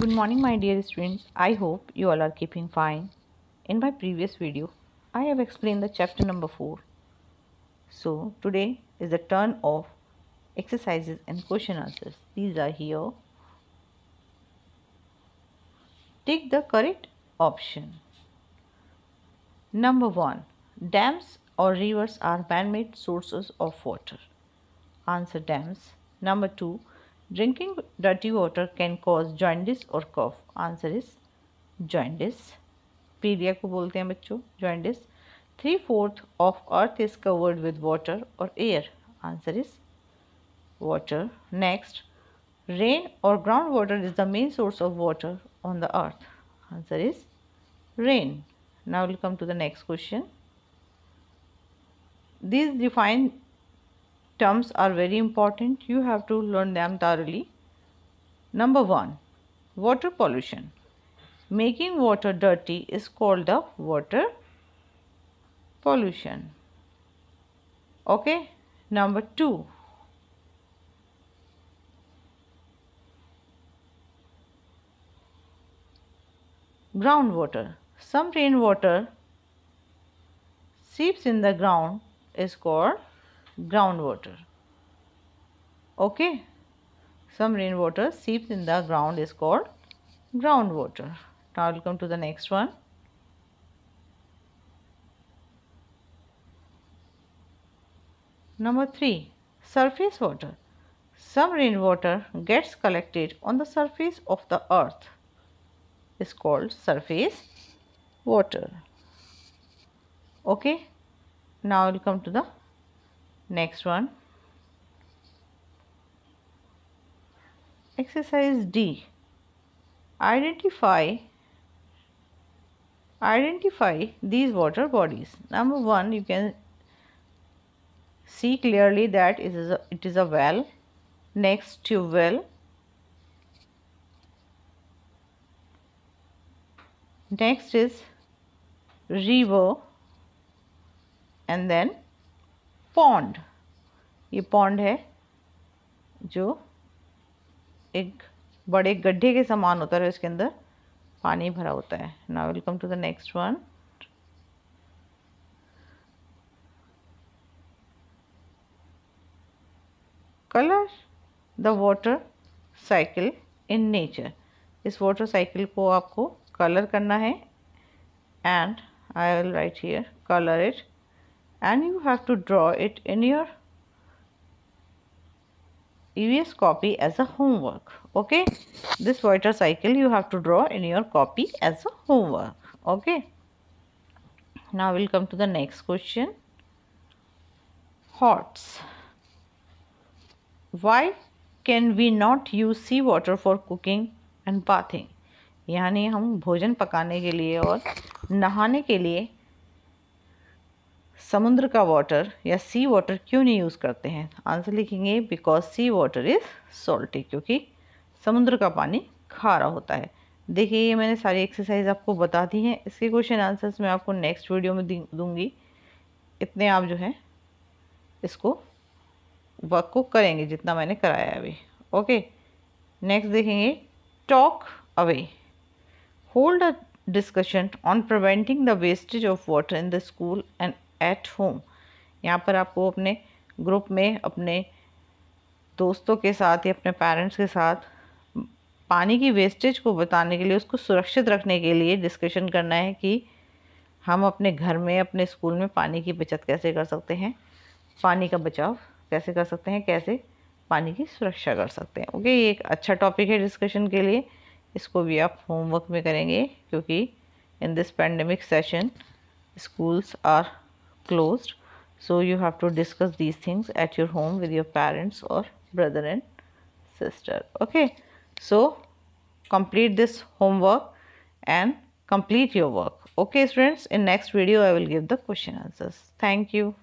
Good morning my dear students. I hope you all are keeping fine. In my previous video, I have explained the chapter number 4. So today is the turn of exercises and question answers. These are here. Take the correct option. Number 1. Dams or rivers are man-made sources of water. Answer dams. Number 2 drinking dirty water can cause joint jaundice or cough answer is jaundice pilia ko bolte hain bachcho jaundice Three fourth of earth is covered with water or air. Answer is water. Next, rain or groundwater is the main source of water on the earth. Answer is rain. Now we'll come to the next question. This define terms are very important. You have to learn them thoroughly. Number 1. Water pollution. Making water dirty is called the water pollution. Okay. Number 2. groundwater. Some rainwater seeps in the ground is called groundwater. Okay, some rainwater seeps in the ground is called groundwater. Now we'll come to the next one. Number 3. Surface water. Some rainwater gets collected on the surface of the earth. is called surface water. Okay. Now we'll come to the Next one. Exercise D. Identify identify these water bodies. Number 1 you can see clearly that it is a, it is a well. Next tube well. Next is river and then pond ये pond है जो एक बड़े गड्ढे के समान होता है इसके अंदर पानी भरा होता है ना welcome to the next one colour the water cycle in nature इस वाटर साइकिल को आपको कलर करना है and I will write here colour it and you have to draw it in your EVS copy as a homework okay this water cycle you have to draw in your copy as a homework okay now we'll come to the next question hots why can we not use seawater for cooking and bathing? यानी हम भोजन पकाने के लिए और नहाने के लिए समुद्र का वाटर या सी वाटर क्यों नहीं यूज़ करते हैं आंसर लिखेंगे because sea water is salty क्योंकि समुद्र का पानी खारा होता है देखिए ये मैंने सारी एक्सरसाइज आपको बता दी हैं इसके क्वेश्चन आंसर्स मैं आपको नेक्स्ट वीडियो में दूंगी इतने आप जो है इसको वर्क को करेंगे जितना मैंने कराया अभी ओके नेक्स्ट देखेंगे talk away hold a discussion on preventing the wastage of water in the school and at home यहाँ पर आपको अपने ग्रुप में अपने दोस्तों के साथ या अपने पेरेंट्स के साथ पानी की वेस्टेज को बताने के लिए उसको सुरक्षित रखने के लिए डिस्कशन करना है कि हम अपने घर में अपने स्कूल में पानी की बचत कैसे कर सकते हैं पानी का बचाव कैसे कर सकते हैं कैसे पानी की सुरक्षा कर सकते हैं ओके ये एक अच्छा टॉपिक है डिस्कशन के लिए इसको भी आप होमवर्क में करेंगे क्योंकि in this pandemic session schools are closed so you have to discuss these things at your home with your parents or brother and sister okay so complete this homework and complete your work okay students in next video i will give the question answers thank you